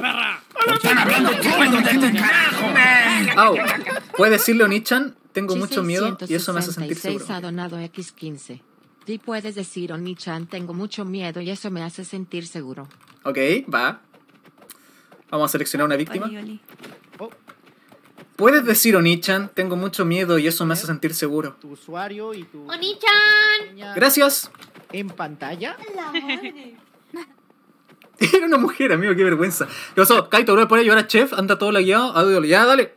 perra! ¡Están hablando carajo! ¿Puede decirle Onichan? Tengo mucho miedo y eso me hace sentir seguro. ha donado X15. y puedes decir Onichan, tengo mucho miedo y eso me hace sentir seguro. Ok, va. Vamos a seleccionar una víctima. Oh. ¿Puedes decir Onichan? Tengo mucho miedo y eso me hace sentir seguro. Tu usuario ¡Onichan! Gracias. ¿En pantalla? La madre era una mujer, amigo, qué vergüenza. ¿Qué pasó? Kaito, bro, por ahí, yo a chef, anda todo la guía ya, dale.